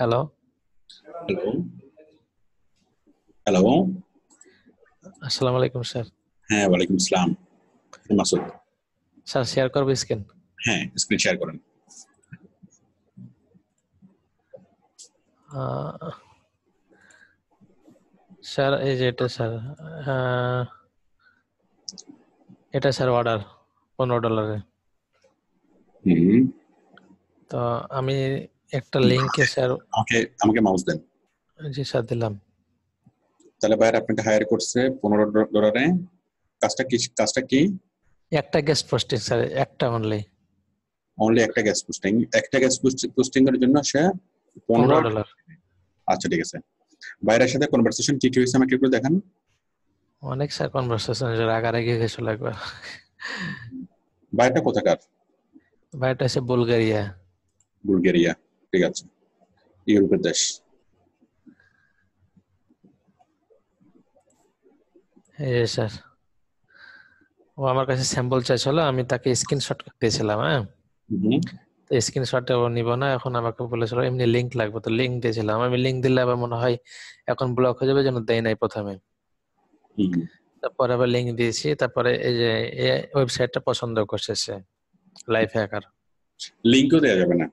Hello hello আসসালামু আলাইকুম sir হ্যাঁ ওয়ালাইকুম আসসালাম মাসুদ স্যার শেয়ার করবে স্ক্রিন হ্যাঁ স্ক্রিন শেয়ার করেন স্যার এই যে এটা স্যার এটা স্যার অর্ডার পনেরো ডলারে তো আমি একটা লিংকে স্যার আমাকে আমাকে মাউস দেন জি স্যার দিলাম তাহলে বাইরে আপনাকে হায়ার করছে পনেরো ডলারে কাজটা কি কাজটা কি একটা গ্যাস পোস্টিং স্যার একটা অনলি অনলি একটা গ্যাস পোস্টিং একটা গ্যাস পোস্টিং এর জন্য সে পনেরো ডলার আচ্ছা ঠিক আছে বাইরের সাথে কনভারসেশন কি কি হয়েছে আমাকে একটু দেখান অনেক স্যার কনভারসেশন আগে হয়েছিল একবার বাইরেটা কোথাকার ভাইটা সে বুলগেরিয়া বুলগেরিয়া ঠিক আছে ইউরোপের দেশ স্যার ও আমার কাছে স্যাম্পল চাইছিল আমি তাকে স্ক্রিনশট দিয়েছিলাম হ্যাঁ তো স্ক্রিনশটটা ও নিব না এখন আমাকে বলেছিল এমনি লিংক লাগবে তো লিংক দিয়েছিলাম আমি লিংক দিলে আবার মনে হয় এখন ব্লক হয়ে যাবে যেন দেয় নাই প্রথমে তারপরে আবার লিংক দিয়েছি তারপরে এই যে ওয়েবসাইটটা পছন্দ করছে সে লাইফ হ্যাকার লিংকও দেওয়া যাবে না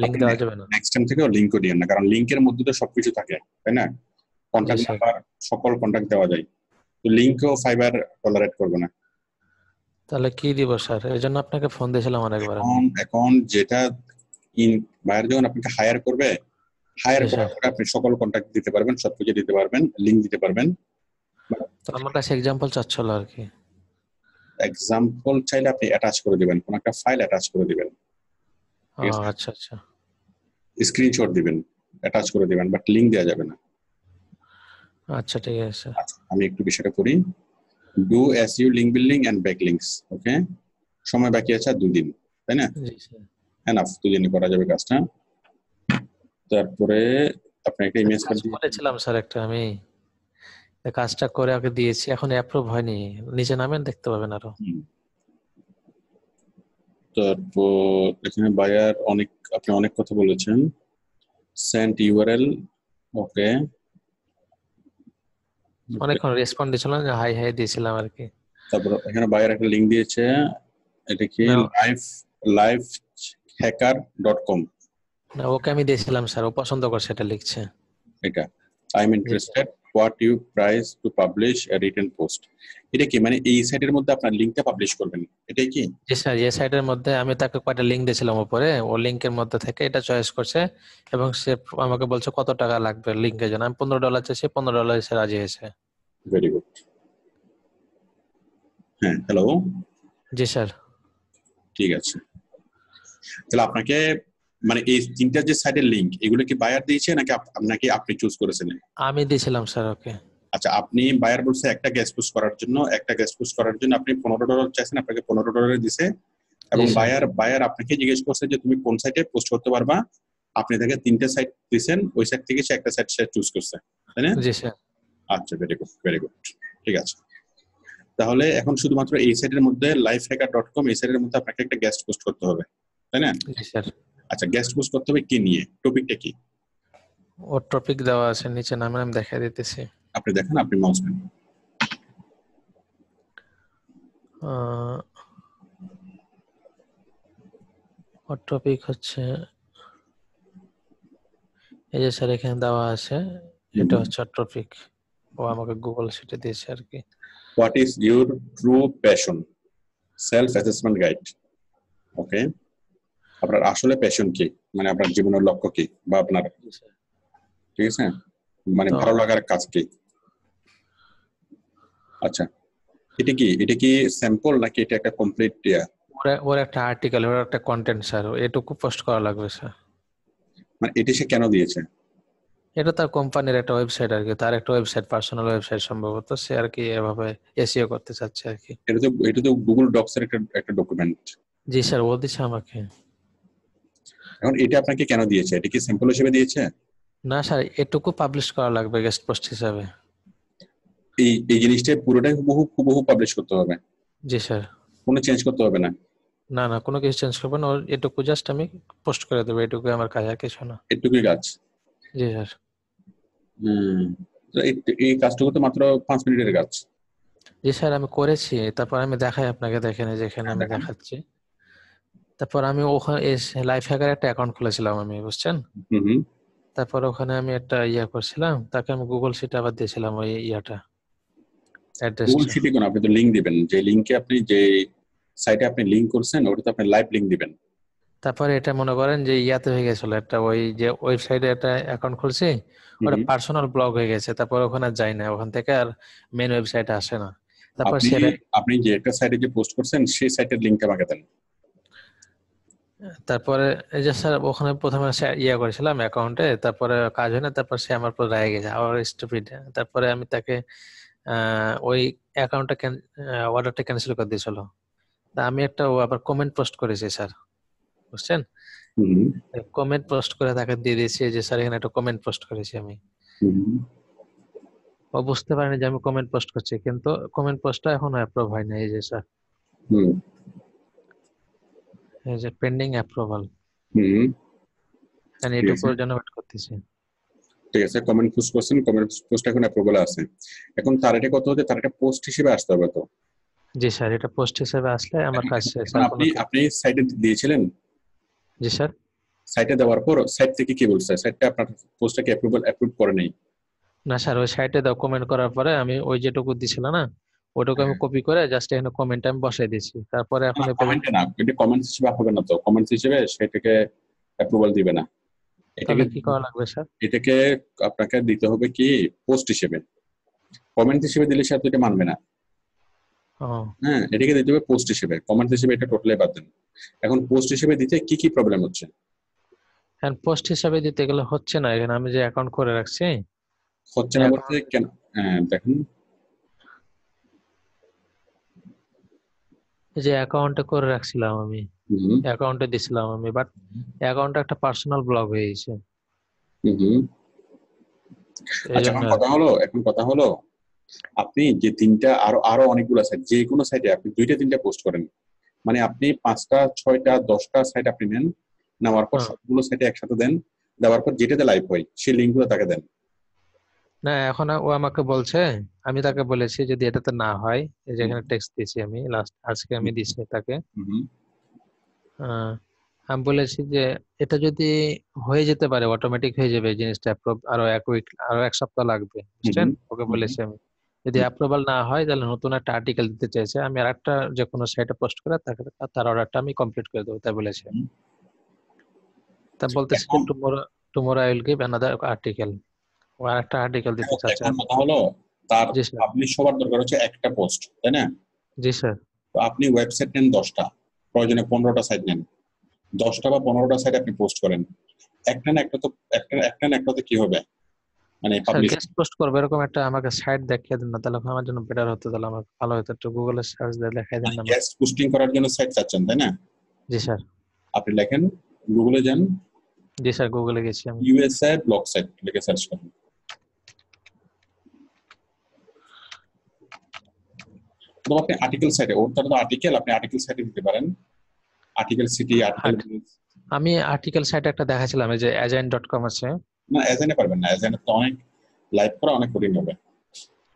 লিংক দেওয়া যাবে না নেক্সট টাইম থেকেও লিংকও দিয়েন না কারণ লিংকের মধ্যে তো সবকিছু থাকে তাই না কন্ট্যাক্ট নাম্বার সকল কন্টাক্ট দেওয়া যায় তো লিংকও ফাইবার টলারেট করবে না তাহলে কি দিব স্যার এই জন্য আপনাকে ফোন দিয়েছিলাম আরেকবার এখন এখন যেটা ইন বাইরে যখন আপনাকে হায়ার করবে হায়ার করার আপনি সকল কন্টাক্ট দিতে পারবেন সবকিছু দিতে পারবেন লিংক দিতে পারবেন তো আমার কাছে এক্সাম্পল চাচ্ছিল আর কি এক্সাম্পল চাইলে আপনি অ্যাটাচ করে দিবেন কোন একটা ফাইল অ্যাটাচ করে দিবেন আচ্ছা আচ্ছা স্ক্রিনশট দিবেন অ্যাটাচ করে দিবেন বাট লিংক দেওয়া যাবে না আচ্ছা ঠিক আছে আচ্ছা, আমি একটু বিষয়টা করি do S U link building and back links okay সময় বাকি আছে আর দুদিন তাই না এনাফ দুদিনে করা যাবে কাজটা তারপরে আপনি একটা ইমেজ করেছিলাম স্যার একটা আমি কাজটা করে আগে দিয়েছি এখন অ্যাপ্রুভ হয়নি নিচে নামেন দেখতে পাবেন আরো তারপর এখানে বায়ার অনেক আপনি অনেক কথা বলেছেন সেন্ট ইউআরএল ওকে অনেকক্ষণ রেসপন্ড দিয়েছিলাম যে হাই হাই দিয়েছিলাম আর কি তারপর এখানে বায়ার একটা লিংক দিয়েছে এটা কি life life hacker dot com না ওকে আমি দিয়েছিলাম স্যার ও পছন্দ করছে এটা লিখছে এটা I am interested you you price to publish written post এটা কি মানে এই সাইটের মধ্যে আপনার লিংকটা পাবলিশ করবেন এটাই কি জি স্যার এই সাইটের মধ্যে আমি তাকে কয়টা লিংক দিয়েছিলাম উপরে ও লিংকের মধ্যে থেকে এটা চয়েস করছে এবং সে আমাকে বলছে কত টাকা লাগবে লিংকের জন্য আমি পনেরো ডলার চাইছি পনেরো ডলার সে রাজি হয়েছে ভেরি গুড হ্যাঁ হ্যালো জি স্যার ঠিক আছে তাহলে আপনাকে মানে এই তিনটা যে সাইডের লিংক এগুলো কি বায়ার দিয়েছে নাকি আপনাকে আপনি চুজ করেছেন আমি দিয়েছিলাম স্যার ওকে আচ্ছা আপনি বায়ার বলছে একটা গ্যাস পুশ করার জন্য একটা গ্যাস পুশ করার জন্য আপনি পনেরো ডলার চাইছেন আপনাকে পনেরো ডলারে দিছে এবং বায়ার বায়ার আপনাকে জিজ্ঞেস করছে যে তুমি কোন সাইটে পোস্ট করতে পারবা আপনি তাকে তিনটা সাইট দিছেন ওই সাইট থেকে সে একটা সাইট সে চুজ করছে তাই না জি স্যার আচ্ছা ভেরি গুড ভেরি গুড ঠিক আছে তাহলে এখন শুধুমাত্র এই সাইটের মধ্যে লাইফ ডট কম এই সাইটের মধ্যে আপনাকে একটা গ্যাস পোস্ট করতে হবে তাই না জি স্যার আচ্ছা গেস্ট পোস্ট করতে হবে কি নিয়ে টপিকটা কি ও টপিক দেওয়া আছে নিচে নামে আমি দেখাই দিতেছি আপনি দেখেন আপনি মাউস নেন ওর টপিক হচ্ছে এই যে স্যার এখানে দেওয়া আছে এটা হচ্ছে টপিক ও আমাকে গুগল শিটে দিয়েছে আর কি what is your true passion self assessment guide okay আপনার আসলে প্যাশন কি মানে আপনার জীবনের লক্ষ্য কি বা আপনার ঠিক আছে মানে হ্যাঁ। ভালো লাগার কাজ কি আচ্ছা এটা কি এটা কি স্যাম্পল নাকি এটা একটা কমপ্লিট ইয়া ওর একটা আর্টিকেল ওর একটা কন্টেন্ট স্যার এটুকু পোস্ট করা লাগবে স্যার মানে এটি সে কেন দিয়েছে এটা তার কোম্পানির একটা ওয়েবসাইট আর কি তার একটা ওয়েবসাইট পার্সোনাল ওয়েবসাইট সম্ভবত সে আর কি এভাবে এসইও করতে চাচ্ছে আর কি এটা তো এটা তো গুগল ডক্স এর একটা একটা ডকুমেন্ট জি স্যার ও দিছে আমাকে এখন এটা আপনাকে কেন দিয়েছে এটা কি স্যাম্পল হিসেবে দিয়েছে না স্যার এটুকু পাবলিশ করা লাগবে গেস্ট পোস্ট হিসাবে এই এই জিনিসটা পুরোটাই বহু বহু পাবলিশ করতে হবে জি স্যার কোনো চেঞ্জ করতে হবে না না না কোনো কিছু চেঞ্জ করবেন না এটুকু জাস্ট আমি পোস্ট করে দেবো এটুকু আমার কাজ আর কিছু না এটুকুই কাজ জি স্যার হুম এই কাজটুকু তো মাত্র পাঁচ মিনিটের কাজ জি স্যার আমি করেছি তারপর আমি দেখাই আপনাকে দেখেন যেখানে আমি দেখাচ্ছি তারপর আমি ওখানে লাইফ হ্যাকার একটা অ্যাকাউন্ট খুলেছিলাম আমি বুঝছেন তারপর ওখানে আমি একটা ইয়া করছিলাম তাকে আমি গুগল সিট আবার দিয়েছিলাম ওই ইয়াটা গুগল শিটে কোন আপনি তো লিংক দিবেন যে লিংকে আপনি যে সাইটে আপনি লিংক করছেন আপনি লাইভ লিংক দিবেন তারপরে এটা মনে করেন যে ইয়াতে হয়ে গেছিল একটা ওই যে ওয়েবসাইটে একটা অ্যাকাউন্ট খুলছি ওটা পার্সোনাল ব্লগ হয়ে গেছে তারপর ওখানে যাই না ওখান থেকে আর মেন ওয়েবসাইটে আসে না তারপর আপনি যে একটা সাইটে যে পোস্ট করছেন সেই সাইটের লিঙ্ক আমাকে দেন তারপরে এই যে স্যার ওখানে প্রথমে ইয়া করেছিলাম অ্যাকাউন্টে তারপরে কাজ হয় না তারপর সে আমার উপর রায় গেছে আবার স্টুপিড তারপরে আমি তাকে ওই অ্যাকাউন্টটা ক্যান অর্ডারটা ক্যান্সেল করে দিয়েছিল তা আমি একটা আবার কমেন্ট পোস্ট করেছি স্যার বুঝছেন কমেন্ট পোস্ট করে তাকে দিয়ে দিয়েছি যে স্যার এখানে একটা কমেন্ট পোস্ট করেছি আমি ও বুঝতে পারেনি যে আমি কমেন্ট পোস্ট করছি কিন্তু কমেন্ট পোস্টটা এখন অ্যাপ্রুভ হয় না এই যে স্যার যে পেন্ডিং অ্যাপ্রুভাল হুম এটা এটুকুর জন্য ওয়েট করতেছি ঠিক আছে কমেন্ট পোস্ট করছেন কমেন্ট পোস্ট এখন অ্যাপ্রুভাল আছে এখন তার এটা কত হচ্ছে তার এটা পোস্ট হিসেবে আসতে হবে তো জি স্যার এটা পোস্ট হিসেবে আসলে আমার কাছে আপনি আপনি সাইটে দিয়েছিলেন জি স্যার সাইটে দেওয়ার পর সাইট থেকে কি বলছে সাইটটা আপনার পোস্টটাকে অ্যাপ্রুভাল অ্যাপ্রুভ করে নাই না স্যার ওই সাইটে ডকুমেন্ট করার পরে আমি ওই যেটুকু দিছিলাম না ওটাকে আমি কপি হ্যাঁ। করে জাস্ট এখানে কমেন্ট আমি বসাই দিয়েছি তারপরে এখন কমেন্ট না এটা কমেন্ট হিসেবে হবে না তো কমেন্ট হিসেবে সেটাকে অ্যাপ্রুভাল দিবে না এটাকে কি করা লাগবে স্যার এটাকে আপনাকে দিতে হবে কি পোস্ট হিসেবে কমেন্ট হিসেবে দিলে স্যার তো এটা মানবে না হ্যাঁ এটাকে দিতে হবে পোস্ট হিসেবে কমেন্ট হিসেবে এটা টোটালি বাদ দেন এখন পোস্ট হিসেবে দিতে কি কি প্রবলেম হচ্ছে হ্যাঁ পোস্ট হিসেবে দিতে গেলে হচ্ছে না এখানে আমি যে অ্যাকাউন্ট করে রাখছি হচ্ছে না বলতে কেন হ্যাঁ, দেখুন যে অ্যাকাউন্টে করে রাখছিলাম আমি অ্যাকাউন্টে দিছিলাম আমি বাট অ্যাকাউন্টে একটা পার্সোনাল ব্লগ হয়ে গেছে আচ্ছা, এখন কথা হলো এখন কথা হলো আপনি যে তিনটা আরো আরো অনেকগুলো সাইট যে কোনো সাইটে আপনি দুইটা তিনটা পোস্ট করেন মানে আপনি পাঁচটা ছয়টা দশটা সাইট আপনি নেন নেওয়ার পর সবগুলো সাইটে একসাথে দেন দেওয়ার পর যেটাতে লাইভ হয় সেই লিঙ্কগুলো তাকে দেন না এখন ও আমাকে বলছে আমি তাকে বলেছি যদি এটাতে না হয় এই যে এখানে টেক্সট দিয়েছি আমি লাস্ট আজকে আমি দিয়েছি তাকে আমি বলেছি যে এটা যদি হয়ে যেতে পারে অটোমেটিক হয়ে যাবে জিনিসটা অ্যাপ্রুভ আরো এক উইক আরো এক সপ্তাহ লাগবে বুঝছেন ওকে বলেছি আমি যদি অ্যাপ্রুভাল না হয় তাহলে নতুন একটা আর্টিকেল দিতে চাইছে আমি আর একটা যে কোনো সাইটে পোস্ট করে তাকে তার অর্ডারটা আমি কমপ্লিট করে দেবো তাই বলেছি তা বলতেছি tomorrow tomorrow I will give another article আর একটা আর্টিকেল দিতে চাচ্ছেন কথা হলো তার পাবলিশ হওয়ার দরকার হচ্ছে একটা পোস্ট তাই না জি স্যার তো আপনি ওয়েবসাইট নেন দশটা প্রয়োজনে পনেরোটা সাইট নেন দশটা বা পনেরোটা সাইট আপনি পোস্ট করেন একটা না একটা তো একটা একটা না একটাতে কি হবে মানে গেস্ট পোস্ট করবে এরকম একটা আমাকে সাইট দেখিয়ে দেন না তাহলে আমার জন্য বেটার হতো তাহলে আমার ভালো হতো একটু গুগলে সার্চ দিয়ে দেখাই দেন না গেস্ট মানে পোস্টিং করার জন্য সাইট চাচ্ছেন তাই না জি স্যার আপনি লেখেন গুগলে যান জি স্যার গুগলে গেছি আমি ইউএসএ ব্লগ সাইট লিখে সার্চ করুন অথবা আপনি আর্টিকেল সাইটে ওর তো আর্টিকেল আপনি আর্টিকেল সাইটে দিতে পারেন আর্টিকেল আচ্ছা। সিটি আমি আর্টিকেল সাইটে একটা দেখাছিলাম যে ajain.com ডট কম আছে না অ্যাজাইনে পারবেন না অ্যাজাইনে তো অনেক লাইভ করা অনেক কঠিন হবে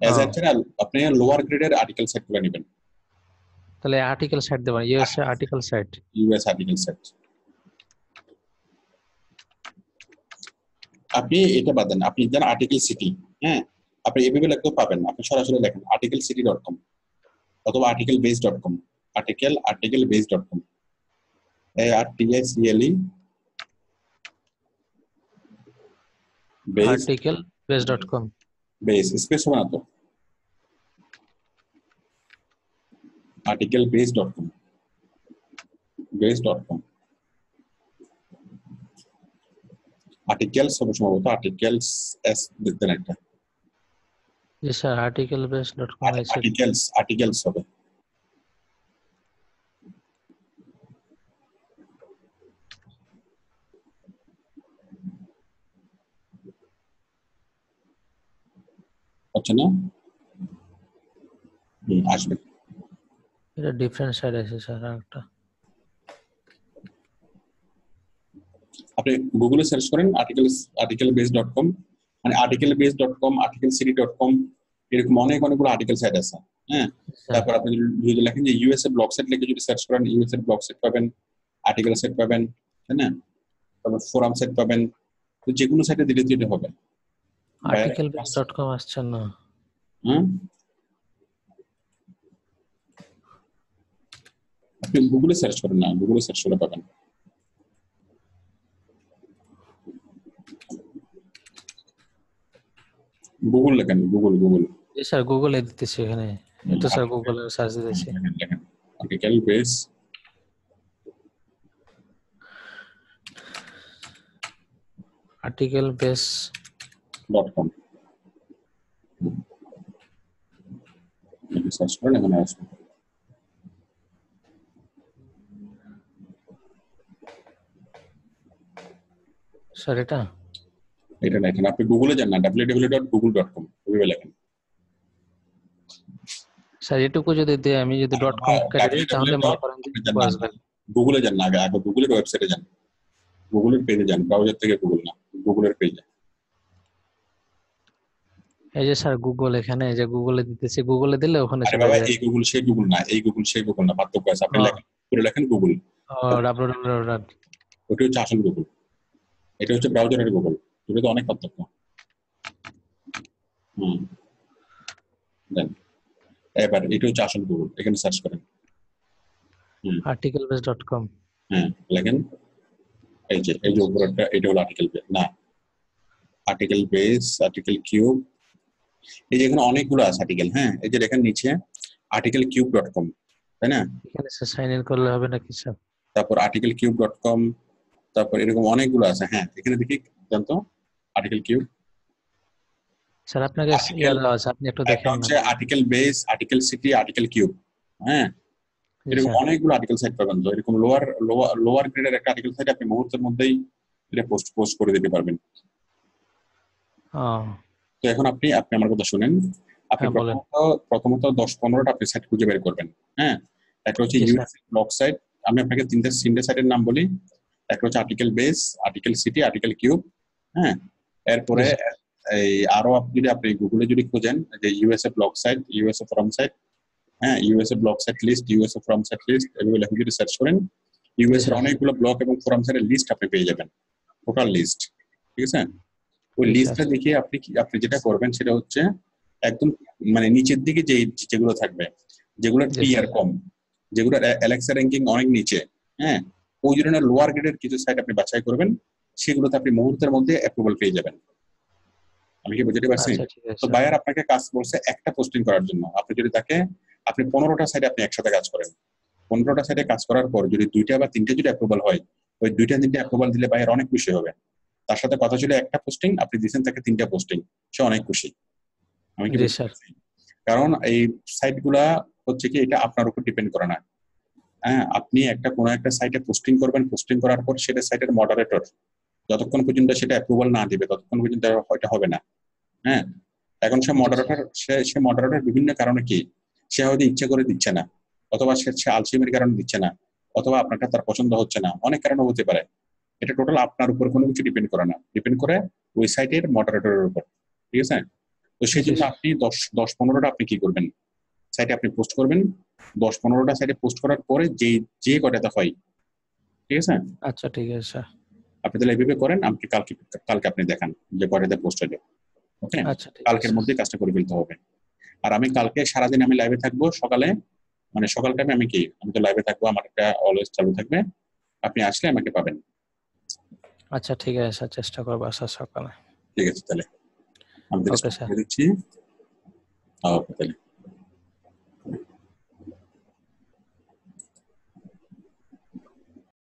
অ্যাজাইন ছাড়া আপনি লোয়ার গ্রেডের আর্টিকেল সাইট করে নেবেন তাহলে আর্টিকেল সাইট দেবেন US article site US article site আপনি এটা বাদ দেন আপনি দেন আর্টিকেল সিটি হ্যাঁ আপনি এভাবে লেখতেও পাবেন না আপনি সরাসরি লেখেন আর্টিকেল সিটি ডট কম अथवा article base dot com article article base dot com A R T S C L E base article base dot com base space बना दो article base dot com base dot com articles समझ में होता articles S देते रहता है जी sir article base dot com articles articles होगा ये আসবে এটা ডিফারেন্ট সাইড আছে স্যার একটা আপনি গুগলে সার্চ করেন articles articlebees.com মানে article base dot com article city dot com এরকম অনেক অনেকগুলো আর্টিকেল সাইট আছে হ্যাঁ আচ্ছা। তারপর আপনি যদি লেখেন যে ইউএস এর ব্লক সাইট লিখে যদি সার্চ করেন ইউএস এর ব্লগ সাইট পাবেন আর্টিকেল সাইট পাবেন হ্যাঁ তারপর ফোরাম সাইট পাবেন তো যে কোনো সাইটে দিলে দিলে হবে আর্টিকেল বেস ডট কম আসছে না হুম আপনি গুগলে সার্চ করেন না গুগলে সার্চ করে পাবেন গুগল লেখেন গুগল গুগল জি স্যার এ দিতেছি এখানে এটা স্যার গুগল এ সার্চ দিতেছি লেখেন ওকে ক্যালবেস article base dot com search করেন এখানে আসবে স্যার এটা এটা লেখেন আপনি গুগলে যান না www.google.com ওইভাবে লেখেন স্যার এটুকু যদি দেই আমি যদি ডট কম করি তাহলে মনে করেন আসবেন গুগলে যান না আগে আগে গুগলের ওয়েবসাইটে যান গুগলের পেজে যান ব্রাউজার থেকে গুগল না গুগলের পেজে এই যে স্যার গুগল এখানে এই যে গুগলে দিতেছে গুগলে দিলে ওখানে চলে যায় এই গুগল সেই গুগল না এই গুগল সেই গুগল না পার্থক্য আছে আপনি লেখেন পুরো লেখেন গুগল ও ডাব্লিউ ডাব্লিউ ওটা হচ্ছে আসল গুগল এটা হচ্ছে ব্রাউজারের গুগল দুটোতে অনেক পার্থক্য হুম দেন এবার এটা হচ্ছে আসল গুগল এখানে সার্চ করেন আর্টিকেল বেস ডট কম হ্যাঁ লেখেন এই যে এই যে উপরেরটা এটা হলো আর্টিকেল বেস না আর্টিকেল বেস আর্টিকেল কিউব এই যে এখানে অনেকগুলো আছে আর্টিকেল হ্যাঁ এই যে দেখেন নিচে আর্টিকেল কিউব ডট কম তাই না এখানে সাইন ইন করলে হবে নাকি স্যার তারপর আর্টিকেল কিউব ডট কম তারপর এরকম অনেকগুলো আছে হ্যাঁ এখানে দেখি জানতো আর্টিকেল কিউ স্যার আপনাকে ইয়া ইয়ে আপনি একটু দেখেন হচ্ছে article base article city article Q হ্যাঁ এরকম অনেকগুলো আর্টিকেল সাইট পাবেন তো এরকম লোয়ার লোয়ার গ্রেডের একটা আর্টিকেল সাইট আপনি মুহূর্তের মধ্যেই এটা পোস্ট পোস্ট করে দিতে পারবেন তো এখন আপনি আপনি আমার কথা শুনেন আপনি হ্যাঁ, প্রথমত প্রথমত দশ পনেরোটা আপনি সাইট খুঁজে বের করবেন হ্যাঁ একটা হচ্ছে ইউএস ব্লক সাইট আমি আপনাকে তিনটা তিনটা সাইটের নাম বলি একটা হচ্ছে article base article city article cube হ্যাঁ এরপরে এই আরো আপনি যদি আপনি গুগলে যদি খুঁজেন যে USA blog site USA from site হ্যাঁ USA blog site list USA from site list এগুলো লেখে যদি সার্চ করেন ইউএস এর অনেকগুলো ব্লক এবং সাইট সাইটের লিস্ট আপনি পেয়ে যাবেন টোটাল লিস্ট ঠিক আছে ওই লিস্টটা আচ্ছা, আচ্ছা। দেখে আপনি আপনি যেটা করবেন সেটা হচ্ছে একদম মানে নিচের দিকে যে যেগুলো থাকবে যেগুলো টিয়ার আচ্ছা, কম যেগুলো অ্যালেক্সা র্যাঙ্কিং অনেক নিচে হ্যাঁ ওই জন্য লোয়ার গ্রেডের কিছু সাইট আপনি বাছাই করবেন সেগুলোতে আপনি মুহূর্তের মধ্যে অ্যাপ্রুভাল পেয়ে যাবেন আমি কি বুঝতে পারছি আচ্ছা, তো বায়ার আপনাকে কাজ করছে একটা পোস্টিং করার জন্য আপনি যদি তাকে আপনি পনেরোটা সাইডে আপনি একসাথে কাজ করেন পনেরোটা সাইডে কাজ করার পর যদি দুইটা বা তিনটা যদি অ্যাপ্রুভাল হয় ওই দুইটা তিনটা অ্যাপ্রুভাল দিলে বায়ার অনেক খুশি হবে তার সাথে কথা ছিল একটা পোস্টিং আপনি দিয়েছেন তাকে তিনটা পোস্টিং সে অনেক খুশি আমি কি কারণ এই সাইটগুলা হচ্ছে কি এটা আপনার উপর ডিপেন্ড করে না হ্যাঁ আপনি একটা কোনো একটা সাইটে পোস্টিং করবেন পোস্টিং করার পর সেটা সাইটের মডারেটর যতক্ষণ পর্যন্ত সেটা অ্যাপ্রুভাল না দিবে ততক্ষণ পর্যন্ত হয়তো হবে না হ্যাঁ এখন সে মডারেটার সে সে মডারেটার বিভিন্ন কারণে কি সে হয়তো ইচ্ছে করে দিচ্ছে না অথবা সে সে আলসিমের কারণে দিচ্ছে না অথবা আপনারটা তার পছন্দ হচ্ছে না অনেক কারণে হতে পারে এটা টোটাল আপনার উপর কোনো কিছু ডিপেন্ড করে না ডিপেন্ড করে এর মডারেটরের উপর ঠিক আছে তো সেই জন্য আপনি দশ দশ পনেরোটা আপনি কি করবেন সাইটে আপনি পোস্ট করবেন দশ পনেরোটা সাইটে পোস্ট করার পরে যে যে কটাতে হয় ঠিক আছে আচ্ছা ঠিক আছে আপনি তাহলে এভাবে করেন আমাকে কালকে কালকে আপনি দেখান যে পরে দ্য পোস্ট হলো ওকে কালকের মধ্যে কাজটা করে ফেলতে হবে আর আমি কালকে সারাদিন আমি লাইভে থাকবো সকালে মানে সকাল টাইমে আমি কি আমি তো লাইভে থাকবো আমার একটা অলওয়েজ চালু থাকবে আপনি আসলে আমাকে পাবেন আচ্ছা ঠিক আছে স্যার চেষ্টা করবো আসার সকালে ঠিক আছে তাহলে আমি দিচ্ছি ওকে তাহলে